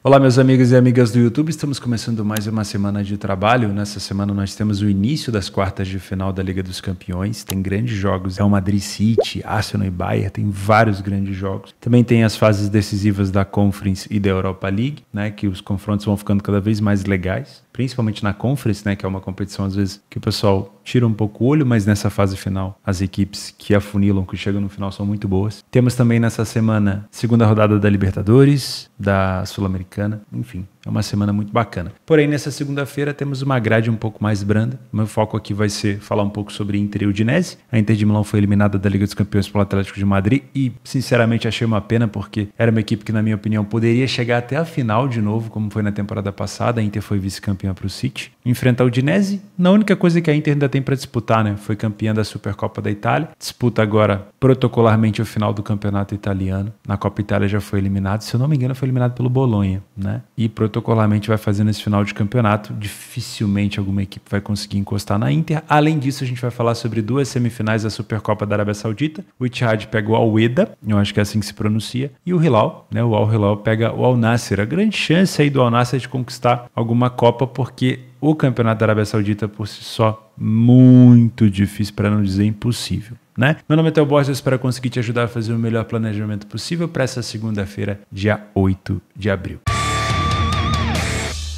Olá, meus amigos e amigas do YouTube. Estamos começando mais uma semana de trabalho. Nessa semana nós temos o início das quartas de final da Liga dos Campeões. Tem grandes jogos: Real é Madrid City, Arsenal e Bayern. Tem vários grandes jogos. Também tem as fases decisivas da Conference e da Europa League, né? Que os confrontos vão ficando cada vez mais legais principalmente na Conference, né, que é uma competição às vezes que o pessoal tira um pouco o olho, mas nessa fase final as equipes que afunilam, que chegam no final são muito boas. Temos também nessa semana segunda rodada da Libertadores, da Sul-Americana, enfim, é uma semana muito bacana. Porém, nessa segunda-feira temos uma grade um pouco mais branda. Meu foco aqui vai ser falar um pouco sobre Inter e Udinese. A Inter de Milão foi eliminada da Liga dos Campeões pelo Atlético de Madrid e, sinceramente, achei uma pena porque era uma equipe que, na minha opinião, poderia chegar até a final de novo, como foi na temporada passada. A Inter foi vice-campeã para o City. Enfrentar o Udinese, na única coisa que a Inter ainda tem para disputar, né? Foi campeã da Supercopa da Itália. Disputa agora protocolarmente o final do campeonato italiano. Na Copa Itália já foi eliminado. Se eu não me engano, foi eliminado pelo Bolonha, né? E protocolarmente vai fazer nesse final de campeonato. Dificilmente alguma equipe vai conseguir encostar na Inter. Além disso, a gente vai falar sobre duas semifinais da Supercopa da Arábia Saudita. O Itihad pega o Al-Weda, eu acho que é assim que se pronuncia, e o Hilal, né? O Al-Hilal pega o Al-Nasser. A grande chance aí do Al-Nasser é de conquistar alguma Copa, porque o Campeonato da Arábia Saudita por si só muito difícil, para não dizer impossível. Né? Meu nome é Theo Borges, espero conseguir te ajudar a fazer o melhor planejamento possível para essa segunda-feira, dia 8 de abril.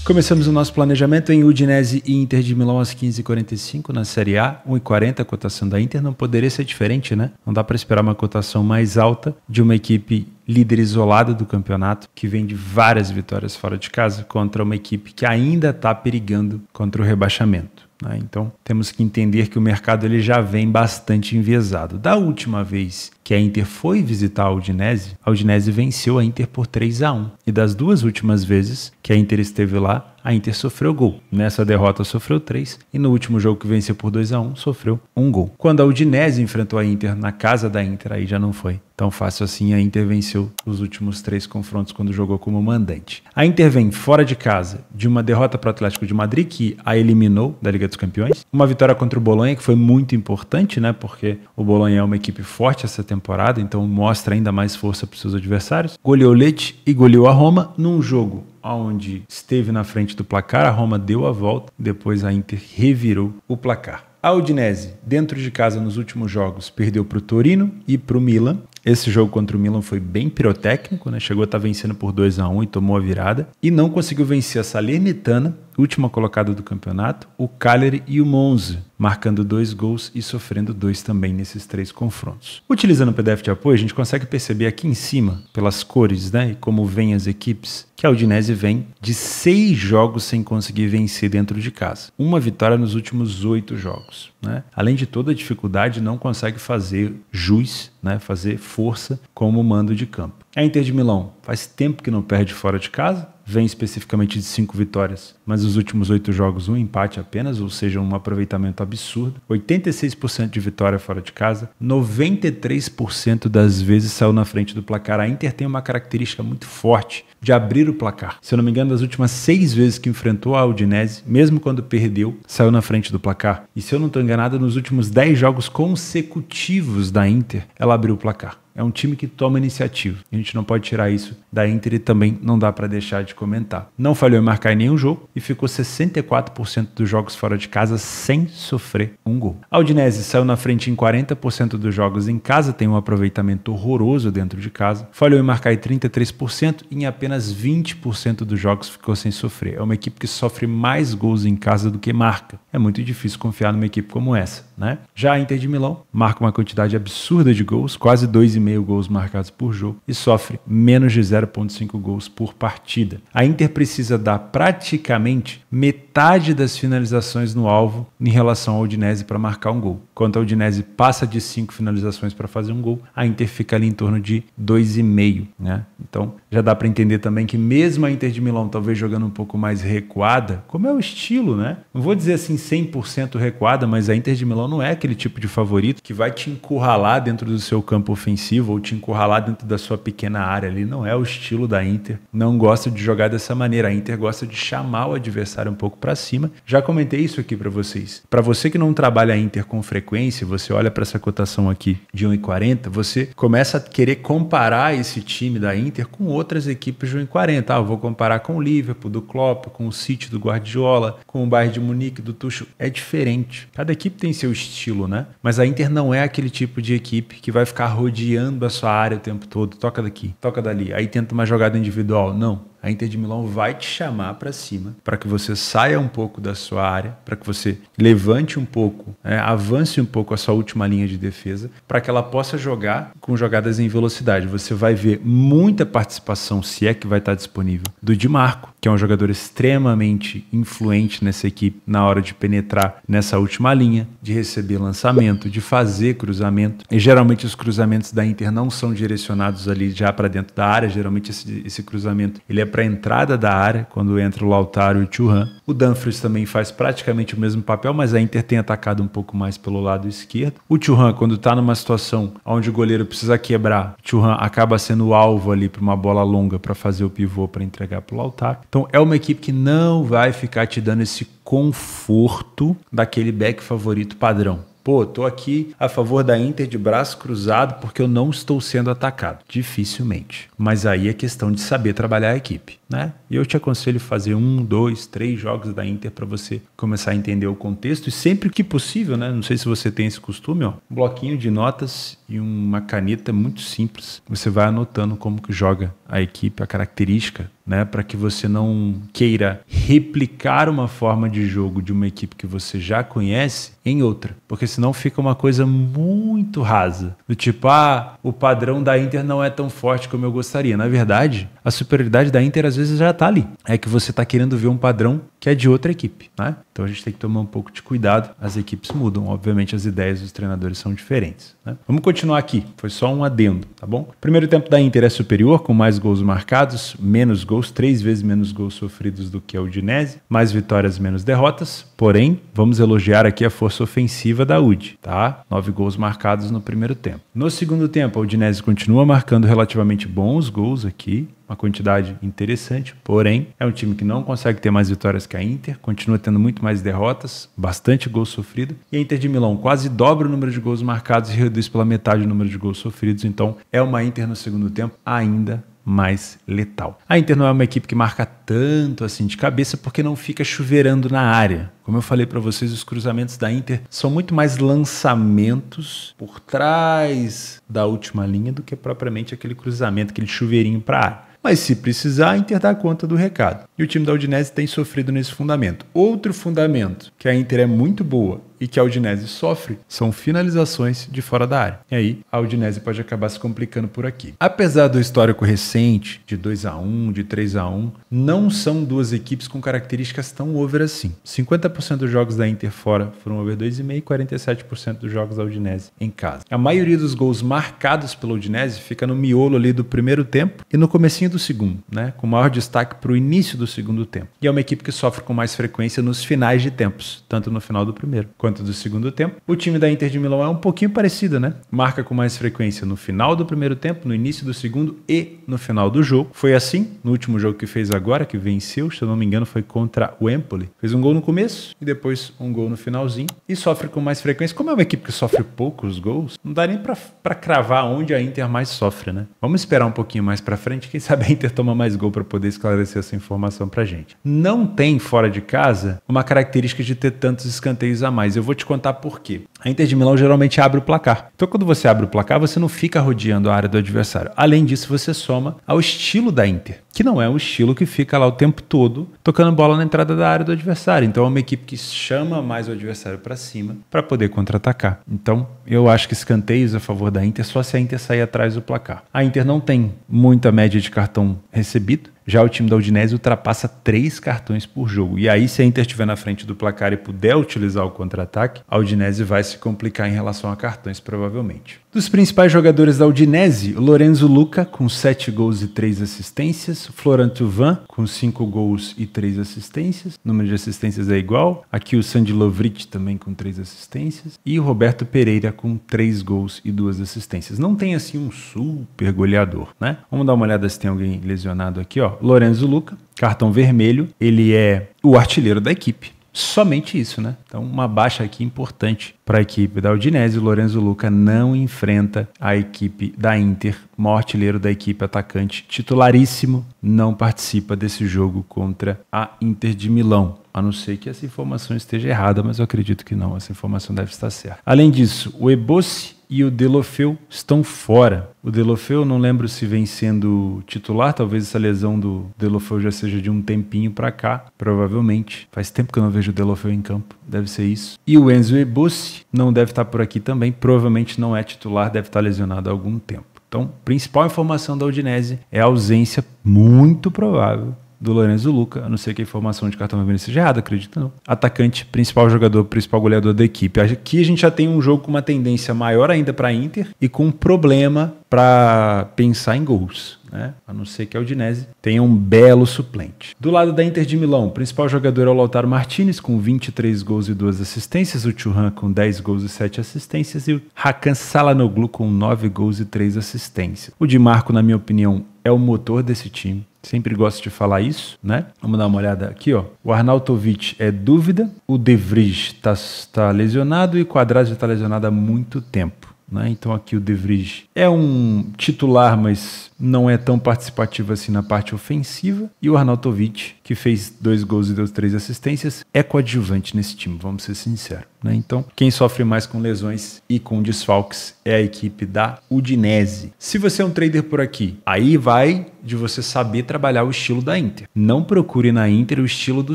Começamos o nosso planejamento em Udinese e Inter de Milão às 15h45 na Série A, 1h40 a cotação da Inter não poderia ser diferente, né? Não dá para esperar uma cotação mais alta de uma equipe líder isolada do campeonato, que vem de várias vitórias fora de casa contra uma equipe que ainda está perigando contra o rebaixamento. Né? Então temos que entender que o mercado ele já vem bastante enviesado. Da última vez que a Inter foi visitar a Udinese, a Udinese venceu a Inter por 3 a 1. E das duas últimas vezes que a Inter esteve lá, a Inter sofreu gol. Nessa derrota sofreu 3 e no último jogo que venceu por 2 a 1 sofreu um gol. Quando a Udinese enfrentou a Inter na casa da Inter, aí já não foi tão fácil assim. A Inter venceu os últimos três confrontos quando jogou como mandante. A Inter vem fora de casa de uma derrota para o Atlético de Madrid, que a eliminou da Liga dos Campeões, uma vitória contra o Bolonha, que foi muito importante, né? Porque o Bolonha é uma equipe forte essa temporada, então mostra ainda mais força para os seus adversários. Goleou Leite e goleou a Roma num jogo onde esteve na frente do placar, a Roma deu a volta, depois a Inter revirou o placar. A Udinese, dentro de casa nos últimos jogos, perdeu para o Torino e para o Milan. Esse jogo contra o Milan foi bem pirotécnico, né? chegou a estar tá vencendo por 2 a 1 e tomou a virada. E não conseguiu vencer a Salernitana, última colocada do campeonato, o Cagliari e o Monza, marcando dois gols e sofrendo dois também nesses três confrontos. Utilizando o PDF de apoio, a gente consegue perceber aqui em cima, pelas cores né, e como vêm as equipes, que a Udinese vem de seis jogos sem conseguir vencer dentro de casa. Uma vitória nos últimos oito jogos. Né? Além de toda a dificuldade, não consegue fazer juiz, né? fazer força como mando de campo. A Inter de Milão faz tempo que não perde fora de casa, vem especificamente de cinco vitórias, mas os últimos oito jogos um empate apenas, ou seja, um aproveitamento absurdo. 86% de vitória fora de casa, 93% das vezes saiu na frente do placar. A Inter tem uma característica muito forte de abrir o placar. Se eu não me engano, das últimas seis vezes que enfrentou a Udinese, mesmo quando perdeu, saiu na frente do placar. E se eu não estou enganado, nos últimos dez jogos consecutivos da Inter, ela abriu o placar. É um time que toma iniciativa. A gente não pode tirar isso da Inter e também não dá para deixar de comentar. Não falhou em marcar em nenhum jogo e ficou 64% dos jogos fora de casa sem sofrer um gol. A Udinese saiu na frente em 40% dos jogos em casa, tem um aproveitamento horroroso dentro de casa. Falhou em marcar em 33% e em apenas 20% dos jogos ficou sem sofrer. É uma equipe que sofre mais gols em casa do que marca. É muito difícil confiar numa equipe como essa né? Já a Inter de Milão marca uma quantidade absurda de gols, quase 2,5 gols marcados por jogo e sofre menos de 0,5 gols por partida. A Inter precisa dar praticamente metade das finalizações no alvo em relação ao Udinese para marcar um gol. Quando a Udinese passa de 5 finalizações para fazer um gol, a Inter fica ali em torno de 2,5, né? Então, já dá para entender também que mesmo a Inter de Milão talvez jogando um pouco mais recuada, como é o estilo, né? Não vou dizer assim 100% recuada, mas a Inter de Milão não é aquele tipo de favorito que vai te encurralar dentro do seu campo ofensivo ou te encurralar dentro da sua pequena área ali. Não é o estilo da Inter. Não gosta de jogar dessa maneira. A Inter gosta de chamar o adversário um pouco para cima. Já comentei isso aqui para vocês. Para você que não trabalha a Inter com frequência, você olha para essa cotação aqui de 1,40, você começa a querer comparar esse time da Inter com outras equipes de 1,40. Ah, eu vou comparar com o Liverpool, do Klopp, com o City, do Guardiola, com o Bayern de Munique, do Tuchel. É diferente. Cada equipe tem seu estilo estilo, né? Mas a Inter não é aquele tipo de equipe que vai ficar rodeando a sua área o tempo todo. Toca daqui, toca dali. Aí tenta uma jogada individual. Não a Inter de Milão vai te chamar para cima, para que você saia um pouco da sua área, para que você levante um pouco, né, avance um pouco a sua última linha de defesa, para que ela possa jogar com jogadas em velocidade. Você vai ver muita participação, se é que vai estar disponível, do Di Marco, que é um jogador extremamente influente nessa equipe na hora de penetrar nessa última linha, de receber lançamento, de fazer cruzamento. E geralmente os cruzamentos da Inter não são direcionados ali já para dentro da área, geralmente esse, esse cruzamento ele é para a entrada da área, quando entra o Lautaro e o Churran. O Dumfries também faz praticamente o mesmo papel, mas a Inter tem atacado um pouco mais pelo lado esquerdo. O Churran, quando está numa situação onde o goleiro precisa quebrar, o Churran acaba sendo o alvo ali para uma bola longa para fazer o pivô para entregar para o Lautaro. Então é uma equipe que não vai ficar te dando esse conforto daquele back favorito padrão. Pô, tô aqui a favor da Inter de braço cruzado porque eu não estou sendo atacado. Dificilmente. Mas aí é questão de saber trabalhar a equipe né? E eu te aconselho a fazer um, dois, três jogos da Inter para você começar a entender o contexto e sempre que possível, né? Não sei se você tem esse costume, ó, um bloquinho de notas e uma caneta muito simples. Você vai anotando como que joga a equipe, a característica, né? Para que você não queira replicar uma forma de jogo de uma equipe que você já conhece em outra, porque senão fica uma coisa muito rasa. Do tipo, ah, o padrão da Inter não é tão forte como eu gostaria. Na verdade, a superioridade da Inter às vezes vezes já está ali. É que você está querendo ver um padrão que é de outra equipe, né? Então a gente tem que tomar um pouco de cuidado. As equipes mudam, obviamente as ideias dos treinadores são diferentes. Né? Vamos continuar aqui, foi só um adendo, tá bom? Primeiro tempo da Inter é superior, com mais gols marcados, menos gols, três vezes menos gols sofridos do que a Udinese, mais vitórias, menos derrotas. Porém, vamos elogiar aqui a força ofensiva da UD, tá? Nove gols marcados no primeiro tempo. No segundo tempo, a Udinese continua marcando relativamente bons gols aqui, uma quantidade interessante, porém, é um time que não consegue ter mais vitórias que a Inter, continua tendo muito mais mais derrotas, bastante gol sofrido. E a Inter de Milão quase dobra o número de gols marcados e reduz pela metade o número de gols sofridos. Então é uma Inter no segundo tempo ainda mais letal. A Inter não é uma equipe que marca tanto assim de cabeça porque não fica chuveirando na área. Como eu falei para vocês, os cruzamentos da Inter são muito mais lançamentos por trás da última linha do que propriamente aquele cruzamento, aquele chuveirinho para área mas se precisar, Inter dá conta do recado. E o time da Udinese tem sofrido nesse fundamento. Outro fundamento que a Inter é muito boa e que a Udinese sofre são finalizações de fora da área. E aí a Udinese pode acabar se complicando por aqui. Apesar do histórico recente de 2 a 1, de 3 a 1, não são duas equipes com características tão over assim. 50% dos jogos da Inter fora foram over 2,5 e 47% dos jogos da Udinese em casa. A maioria dos gols marcados pela Udinese fica no miolo ali do primeiro tempo e no comecinho do segundo, né? Com maior destaque para o início do segundo tempo. E é uma equipe que sofre com mais frequência nos finais de tempos, tanto no final do primeiro quanto do segundo tempo. O time da Inter de Milão é um pouquinho parecido, né? Marca com mais frequência no final do primeiro tempo, no início do segundo e no final do jogo. Foi assim no último jogo que fez agora, que venceu, se eu não me engano, foi contra o Empoli. Fez um gol no começo e depois um gol no finalzinho. E sofre com mais frequência. Como é uma equipe que sofre poucos gols, não dá nem para cravar onde a Inter mais sofre, né? Vamos esperar um pouquinho mais para frente. Quem sabe a Inter toma mais gol para poder esclarecer essa informação para gente. Não tem fora de casa uma característica de ter tantos escanteios a mais. Eu eu vou te contar por quê. A Inter de Milão geralmente abre o placar. Então, quando você abre o placar, você não fica rodeando a área do adversário. Além disso, você soma ao estilo da Inter, que não é um estilo que fica lá o tempo todo tocando bola na entrada da área do adversário. Então, é uma equipe que chama mais o adversário para cima para poder contra-atacar. Então, eu acho que escanteios a favor da Inter só se a Inter sair atrás do placar. A Inter não tem muita média de cartão recebido. Já o time da Udinese ultrapassa três cartões por jogo. E aí, se a Inter estiver na frente do placar e puder utilizar o contra-ataque, a Udinese vai se complicar em relação a cartões, provavelmente. Dos principais jogadores da Udinese, Lorenzo Luca, com 7 gols e 3 assistências, Florent Tuvan, com 5 gols e 3 assistências, o número de assistências é igual, aqui o Sandy Lovric também com 3 assistências, e o Roberto Pereira com 3 gols e 2 assistências. Não tem assim um super goleador, né? Vamos dar uma olhada se tem alguém lesionado aqui, ó. Lorenzo Luca, cartão vermelho, ele é o artilheiro da equipe somente isso, né? Então, uma baixa aqui importante para a equipe da Udinese. O Lorenzo Luca não enfrenta a equipe da Inter, maior artilheiro da equipe, atacante titularíssimo, não participa desse jogo contra a Inter de Milão. A não ser que essa informação esteja errada, mas eu acredito que não. Essa informação deve estar certa. Além disso, o Ebossi e o Delofeu estão fora. O Delofeu, não lembro se vem sendo titular, talvez essa lesão do Delofeu já seja de um tempinho para cá, provavelmente. Faz tempo que eu não vejo o Delofeu em campo, deve ser isso. E o Enzo Ebussi não deve estar tá por aqui também, provavelmente não é titular, deve estar tá lesionado há algum tempo. Então, principal informação da Udinese é a ausência muito provável do Lorenzo Luca, a não ser que a informação de cartão vermelho seja errada, acredito não. Atacante, principal jogador, principal goleador da equipe. Aqui a gente já tem um jogo com uma tendência maior ainda para Inter e com um problema para pensar em gols. Né? A não ser que a Udinese tenha um belo suplente. Do lado da Inter de Milão, o principal jogador é o Lautaro Martinez, com 23 gols e 2 assistências, o Churran com 10 gols e 7 assistências e o Hakan Salanoglu com 9 gols e 3 assistências. O Di Marco, na minha opinião, é o motor desse time. Sempre gosto de falar isso, né? Vamos dar uma olhada aqui, ó. O Arnautovic é dúvida, o De Vries está tá lesionado e o Quadrado já está lesionado há muito tempo. Né? Então aqui o De Vries é um titular, mas não é tão participativo assim na parte ofensiva. E o Arnautovic, que fez dois gols e deu três assistências, é coadjuvante nesse time, vamos ser sinceros. Né? Então, quem sofre mais com lesões e com desfalques é a equipe da Udinese. Se você é um trader por aqui, aí vai de você saber trabalhar o estilo da Inter. Não procure na Inter o estilo do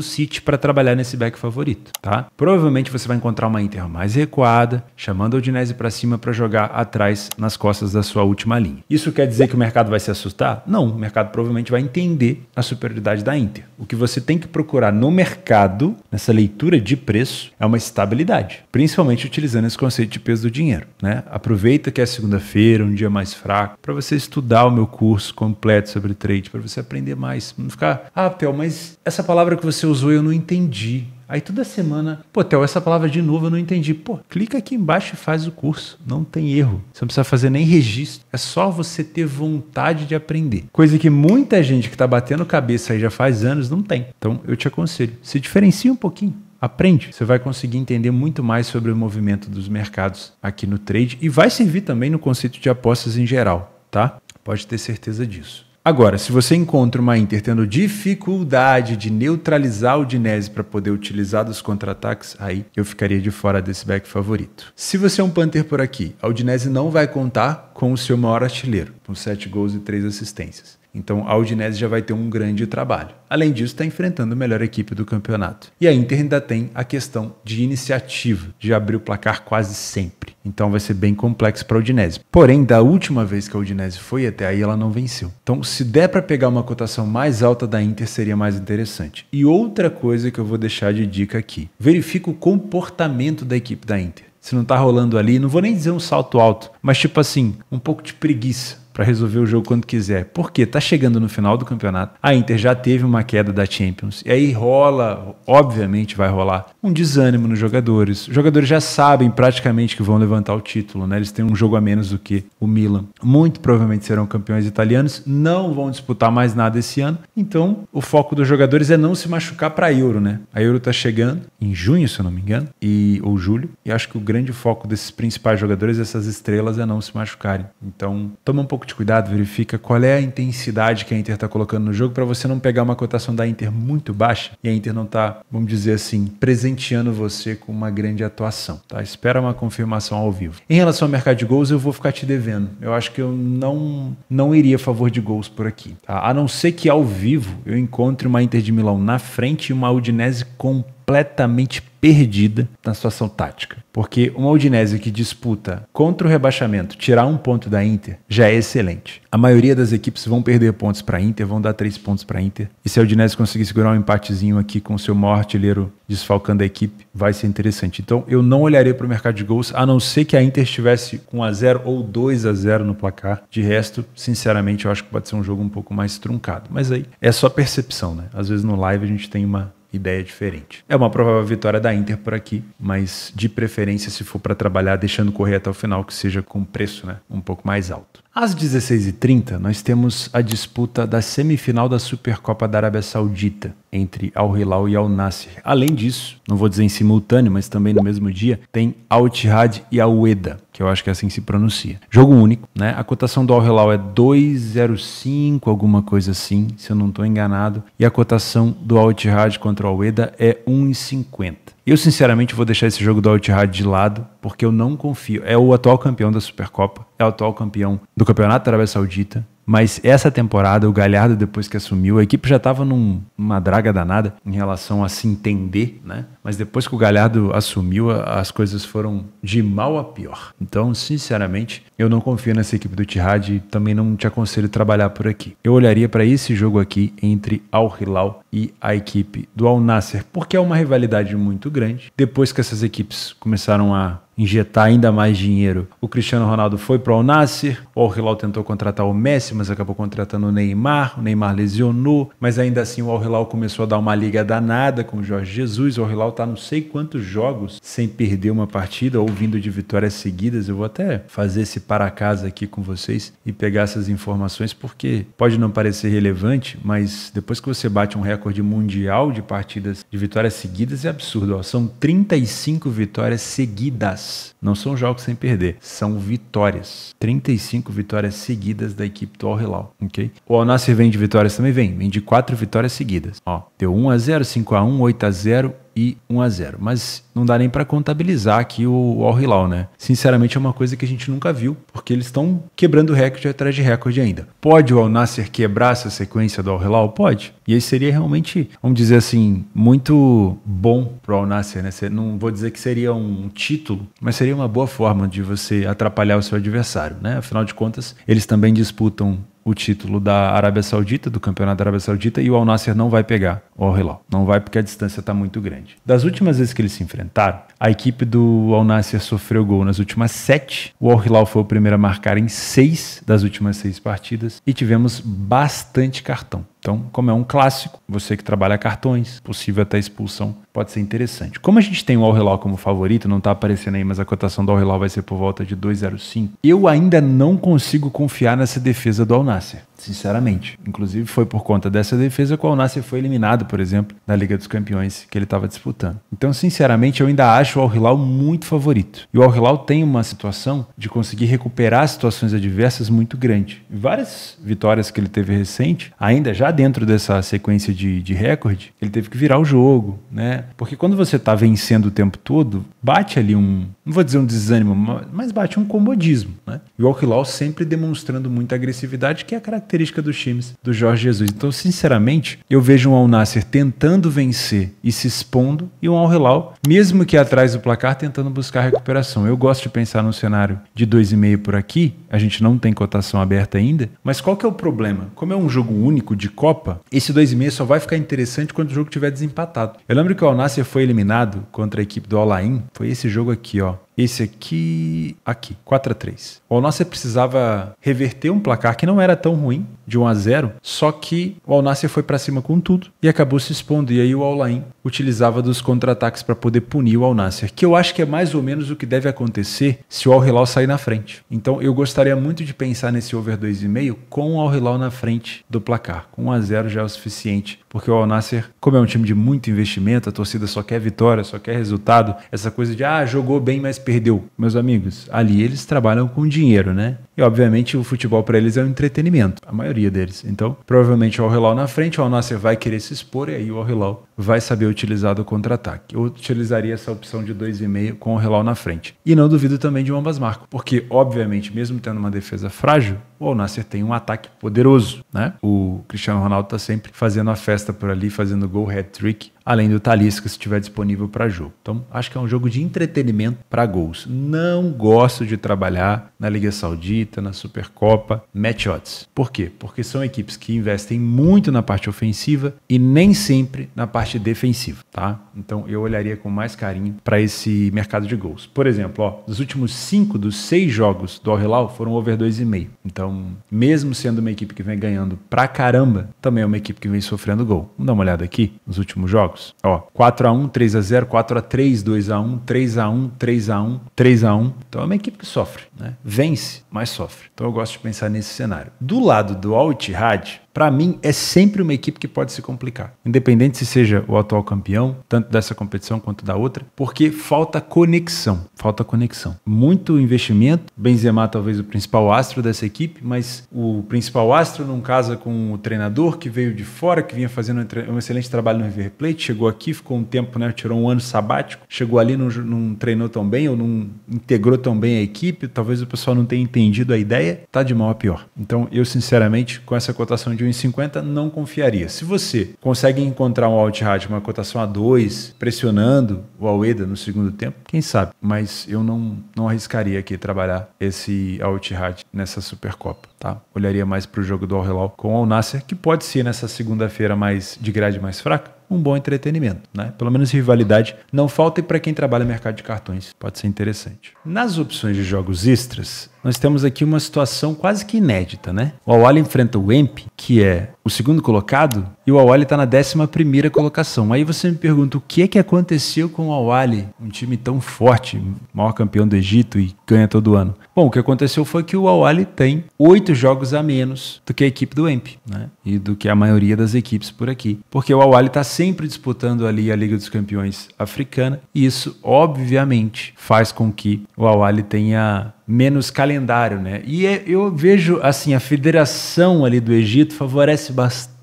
City para trabalhar nesse back favorito, tá? Provavelmente você vai encontrar uma Inter mais recuada, chamando a Udinese para cima para jogar atrás nas costas da sua última linha. Isso quer dizer que o mercado vai se assustar? Não, o mercado provavelmente vai entender a superioridade da Inter. O que você tem que procurar no mercado, nessa leitura de preço, é uma estabilidade realidade, principalmente utilizando esse conceito de peso do dinheiro. Né? Aproveita que é segunda-feira, um dia mais fraco, para você estudar o meu curso completo sobre trade, para você aprender mais. Não ficar, ah, Theo, mas essa palavra que você usou eu não entendi. Aí toda semana, pô, Theo, essa palavra de novo eu não entendi. Pô, clica aqui embaixo e faz o curso. Não tem erro. Você não precisa fazer nem registro. É só você ter vontade de aprender. Coisa que muita gente que está batendo cabeça aí já faz anos não tem. Então eu te aconselho, se diferencia um pouquinho aprende. Você vai conseguir entender muito mais sobre o movimento dos mercados aqui no trade e vai servir também no conceito de apostas em geral, tá? Pode ter certeza disso. Agora, se você encontra uma Inter tendo dificuldade de neutralizar o Dinese para poder utilizar dos contra-ataques, aí eu ficaria de fora desse back favorito. Se você é um Panther por aqui, a Udinese não vai contar com o seu maior artilheiro, com 7 gols e 3 assistências. Então a Udinese já vai ter um grande trabalho. Além disso, está enfrentando a melhor equipe do campeonato. E a Inter ainda tem a questão de iniciativa, de abrir o placar quase sempre. Então vai ser bem complexo para a Udinese. Porém, da última vez que a Udinese foi até aí, ela não venceu. Então, se der para pegar uma cotação mais alta da Inter, seria mais interessante. E outra coisa que eu vou deixar de dica aqui: verifica o comportamento da equipe da Inter. Se não está rolando ali, não vou nem dizer um salto alto, mas tipo assim, um pouco de preguiça para resolver o jogo quando quiser. Porque está chegando no final do campeonato, a Inter já teve uma queda da Champions. E aí rola, obviamente vai rolar, um desânimo nos jogadores. Os jogadores já sabem praticamente que vão levantar o título, né? Eles têm um jogo a menos do que o Milan. Muito provavelmente serão campeões italianos, não vão disputar mais nada esse ano. Então, o foco dos jogadores é não se machucar para a Euro, né? A Euro está chegando em junho, se eu não me engano, e ou julho. E acho que o grande foco desses principais jogadores, essas estrelas, é não se machucarem. Então, toma um pouco pouco de cuidado, verifica qual é a intensidade que a Inter está colocando no jogo para você não pegar uma cotação da Inter muito baixa e a Inter não está, vamos dizer assim, presenteando você com uma grande atuação. Tá? Espera uma confirmação ao vivo. Em relação ao mercado de gols, eu vou ficar te devendo. Eu acho que eu não, não iria a favor de gols por aqui. Tá? A não ser que ao vivo eu encontre uma Inter de Milão na frente e uma Udinese completamente perdida na situação tática. Porque uma Udinese que disputa contra o rebaixamento, tirar um ponto da Inter, já é excelente. A maioria das equipes vão perder pontos para a Inter, vão dar três pontos para a Inter. E se a Udinese conseguir segurar um empatezinho aqui com o seu maior artilheiro desfalcando a equipe, vai ser interessante. Então eu não olharia para o mercado de gols, a não ser que a Inter estivesse com 1 a 0 ou 2 a 0 no placar. De resto, sinceramente, eu acho que pode ser um jogo um pouco mais truncado. Mas aí é só percepção, né? Às vezes no live a gente tem uma, ideia diferente. É uma provável vitória da Inter por aqui, mas de preferência, se for para trabalhar, deixando correr até o final, que seja com preço né, um pouco mais alto. Às 16h30, nós temos a disputa da semifinal da Supercopa da Arábia Saudita entre Al Hilal e Al Nasser. Além disso, não vou dizer em simultâneo, mas também no mesmo dia, tem Al Ittihad e Al Weda, que eu acho que é assim que se pronuncia. Jogo único, né? A cotação do Al Hilal é 205, alguma coisa assim, se eu não estou enganado, e a cotação do Al Ittihad contra o Al Weda é 1,50. Eu, sinceramente, vou deixar esse jogo do Al Ittihad de lado, porque eu não confio. É o atual campeão da Supercopa, é o atual campeão do Campeonato da Arábia Saudita. Mas essa temporada, o Galhardo, depois que assumiu, a equipe já estava numa draga danada em relação a se entender, né? Mas depois que o Galhardo assumiu, as coisas foram de mal a pior. Então, sinceramente, eu não confio nessa equipe do Tihad e também não te aconselho a trabalhar por aqui. Eu olharia para esse jogo aqui entre Al Hilal e a equipe do Al Nasser, porque é uma rivalidade muito grande. Depois que essas equipes começaram a injetar ainda mais dinheiro. O Cristiano Ronaldo foi para o Nasser, o Al-Hilal tentou contratar o Messi, mas acabou contratando o Neymar, o Neymar lesionou, mas ainda assim o Al-Hilal começou a dar uma liga danada com o Jorge Jesus, o Al-Hilal tá não sei quantos jogos sem perder uma partida ou vindo de vitórias seguidas. Eu vou até fazer esse para casa aqui com vocês e pegar essas informações porque pode não parecer relevante, mas depois que você bate um recorde mundial de partidas de vitórias seguidas é absurdo, ó. são 35 vitórias seguidas vitórias. Não são jogos sem perder, são vitórias. 35 vitórias seguidas da equipe do Al Hilal, ok? O Al Nasser vem de vitórias também? Vem, vem de 4 vitórias seguidas. Ó, deu 1 x 0, 5 x 1, 8 x 0, e 1 a 0. Mas não dá nem para contabilizar aqui o Al Hilal, né? Sinceramente é uma coisa que a gente nunca viu, porque eles estão quebrando recorde atrás de recorde ainda. Pode o Al Nasser quebrar essa sequência do Al Hilal? Pode. E aí seria realmente, vamos dizer assim, muito bom pro Al Nasser, né? Não vou dizer que seria um título, mas seria uma boa forma de você atrapalhar o seu adversário, né? Afinal de contas, eles também disputam o título da Arábia Saudita, do Campeonato da Arábia Saudita, e o Al Nasser não vai pegar o al Hilal. Não vai porque a distância está muito grande. Das últimas vezes que eles se enfrentaram, a equipe do Al Nasser sofreu gol nas últimas sete. O Al Hilal foi o primeiro a marcar em seis das últimas seis partidas e tivemos bastante cartão. Então, como é um clássico, você que trabalha cartões, possível até expulsão, pode ser interessante. Como a gente tem o All Hilal como favorito, não está aparecendo aí, mas a cotação do All Hilal vai ser por volta de 2,05. Eu ainda não consigo confiar nessa defesa do Al Nasser sinceramente. Inclusive foi por conta dessa defesa que o al foi eliminado, por exemplo, da Liga dos Campeões que ele estava disputando. Então, sinceramente, eu ainda acho o Al-Hilal muito favorito. E o Al-Hilal tem uma situação de conseguir recuperar situações adversas muito grande. Várias vitórias que ele teve recente, ainda já dentro dessa sequência de, de recorde, ele teve que virar o jogo, né? Porque quando você está vencendo o tempo todo, bate ali um, não vou dizer um desânimo, mas bate um comodismo, né? E o Al-Hilal sempre demonstrando muita agressividade, que é a característica característica dos times do Jorge Jesus. Então, sinceramente, eu vejo um Al Nasser tentando vencer e se expondo e um Al Hilal, mesmo que atrás do placar, tentando buscar recuperação. Eu gosto de pensar num cenário de 2,5 por aqui, a gente não tem cotação aberta ainda, mas qual que é o problema? Como é um jogo único de Copa, esse 2,5 só vai ficar interessante quando o jogo tiver desempatado. Eu lembro que o Al Nasser foi eliminado contra a equipe do Al Ain, foi esse jogo aqui, ó esse aqui, aqui, 4 a 3. O Alnasser precisava reverter um placar que não era tão ruim, de 1 a 0, só que o Alnasser foi para cima com tudo e acabou se expondo e aí o Alain utilizava dos contra-ataques para poder punir o Alnasser, que eu acho que é mais ou menos o que deve acontecer se o Al sair na frente. Então eu gostaria muito de pensar nesse over 2,5 com o Al na frente do placar. Com 1 a 0 já é o suficiente, porque o Alnasser, como é um time de muito investimento, a torcida só quer vitória, só quer resultado, essa coisa de ah, jogou bem, mas perdeu, meus amigos? Ali eles trabalham com dinheiro, né? E obviamente o futebol para eles é um entretenimento, a maioria deles. Então, provavelmente o Al-Hilal na frente, o Al-Nasser vai querer se expor e aí o Al-Hilal vai saber utilizar do contra-ataque. Eu utilizaria essa opção de 2,5 com o Al-Hilal na frente. E não duvido também de um ambas marcas, porque obviamente, mesmo tendo uma defesa frágil, o Al-Nasser tem um ataque poderoso, né? O Cristiano Ronaldo tá sempre fazendo a festa por ali, fazendo gol, hat-trick além do Talisca, se estiver disponível para jogo. Então, acho que é um jogo de entretenimento para gols. Não gosto de trabalhar na Liga Saudita, na Supercopa, match odds. Por quê? Porque são equipes que investem muito na parte ofensiva e nem sempre na parte defensiva, tá? Então, eu olharia com mais carinho para esse mercado de gols. Por exemplo, ó, os últimos cinco dos seis jogos do Al Hilal foram over 2,5. Então, mesmo sendo uma equipe que vem ganhando pra caramba, também é uma equipe que vem sofrendo gol. Vamos dar uma olhada aqui nos últimos jogos? jogos. Ó, 4x1, 3x0, 4x3, 2x1, 3x1, 3x1, 3x1. Então é uma equipe que sofre, né? Vence, mas sofre. Então eu gosto de pensar nesse cenário. Do lado do Al-Ittihad, para mim, é sempre uma equipe que pode se complicar. Independente se seja o atual campeão, tanto dessa competição quanto da outra, porque falta conexão. Falta conexão. Muito investimento. Benzema, talvez o principal astro dessa equipe, mas o principal astro não casa é com o treinador que veio de fora, que vinha fazendo um excelente trabalho no River Plate, chegou aqui, ficou um tempo, né? Tirou um ano sabático, chegou ali, não, não treinou tão bem ou não integrou tão bem a equipe. Talvez o pessoal não tenha entendido a ideia. Tá de mal a pior. Então, eu, sinceramente, com essa cotação de 1,50, não confiaria. Se você consegue encontrar um alt right, uma cotação a 2, pressionando o Aoeda no segundo tempo, quem sabe? Mas eu não, não arriscaria aqui trabalhar esse alt right nessa Supercopa, tá? Olharia mais para o jogo do Al Hilal com o Al Nasser, que pode ser nessa segunda-feira mais de grade mais fraca, um bom entretenimento. Né? Pelo menos rivalidade não falta e para quem trabalha no mercado de cartões pode ser interessante. Nas opções de jogos extras, nós temos aqui uma situação quase que inédita. Né? O Awali enfrenta o Emp, que é o segundo colocado e o Awali está na 11 colocação. Aí você me pergunta o que é que aconteceu com o Awali, um time tão forte, maior campeão do Egito e ganha todo ano. Bom, o que aconteceu foi que o Awali tem oito jogos a menos do que a equipe do Emp, né? E do que a maioria das equipes por aqui, porque o Awali está sempre disputando ali a Liga dos Campeões africana e isso obviamente faz com que o Awali tenha menos calendário, né? E é, eu vejo assim a federação ali do Egito favorece bastante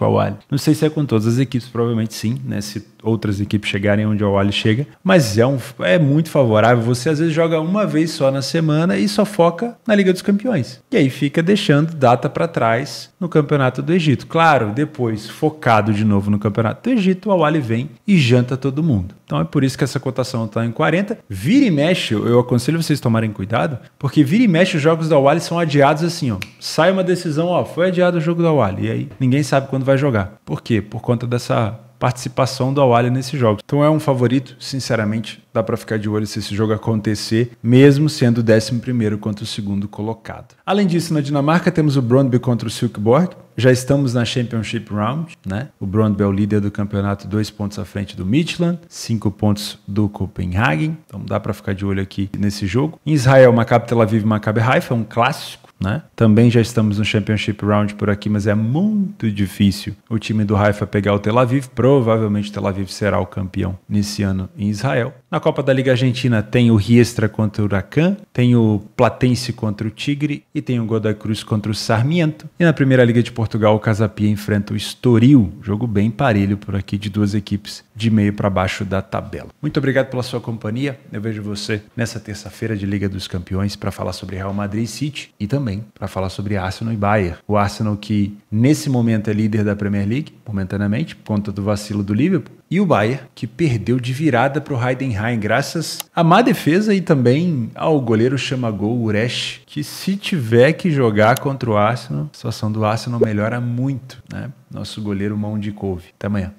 o Awali. Não sei se é com todas as equipes, provavelmente sim, né? Se outras equipes chegarem onde o Awali chega, mas é, um, é muito favorável. Você às vezes joga uma vez só na semana e só foca na Liga dos Campeões. E aí fica deixando data para trás no Campeonato do Egito. Claro, depois focado de novo no Campeonato do Egito, o Awali vem e janta todo mundo. Então é por isso que essa cotação está em 40. Vira e mexe, eu aconselho vocês tomarem cuidado, porque vira e mexe os jogos da Wally são adiados assim, ó. Sai uma decisão, ó, foi adiado o jogo da Wally, e aí ninguém sabe quando vai jogar. Por quê? Por conta dessa participação do Awali nesse jogo. Então é um favorito, sinceramente, dá para ficar de olho se esse jogo acontecer, mesmo sendo o 11 contra o segundo colocado. Além disso, na Dinamarca temos o Brøndby contra o Silkeborg. Já estamos na Championship Round, né? O Brøndby é o líder do campeonato, dois pontos à frente do Midland, cinco pontos do Copenhagen. Então dá para ficar de olho aqui nesse jogo. Em Israel, Maccabi Tel Aviv e Maccabi Haifa, um clássico né? Também já estamos no Championship Round por aqui, mas é muito difícil o time do Haifa pegar o Tel Aviv. Provavelmente o Tel Aviv será o campeão nesse ano em Israel. Na Copa da Liga Argentina tem o Riestra contra o Huracan, tem o Platense contra o Tigre e tem o Godoy Cruz contra o Sarmiento. E na Primeira Liga de Portugal, o Casapia enfrenta o Estoril, jogo bem parelho por aqui de duas equipes de meio para baixo da tabela. Muito obrigado pela sua companhia. Eu vejo você nessa terça-feira de Liga dos Campeões para falar sobre Real Madrid City e também também para falar sobre Arsenal e Bayern. O Arsenal que nesse momento é líder da Premier League, momentaneamente, por conta do vacilo do Liverpool, e o Bayern que perdeu de virada para o Heidenheim graças à má defesa e também ao goleiro Chamagol Uresh, que se tiver que jogar contra o Arsenal, a situação do Arsenal melhora muito, né? Nosso goleiro mão de couve. Até amanhã.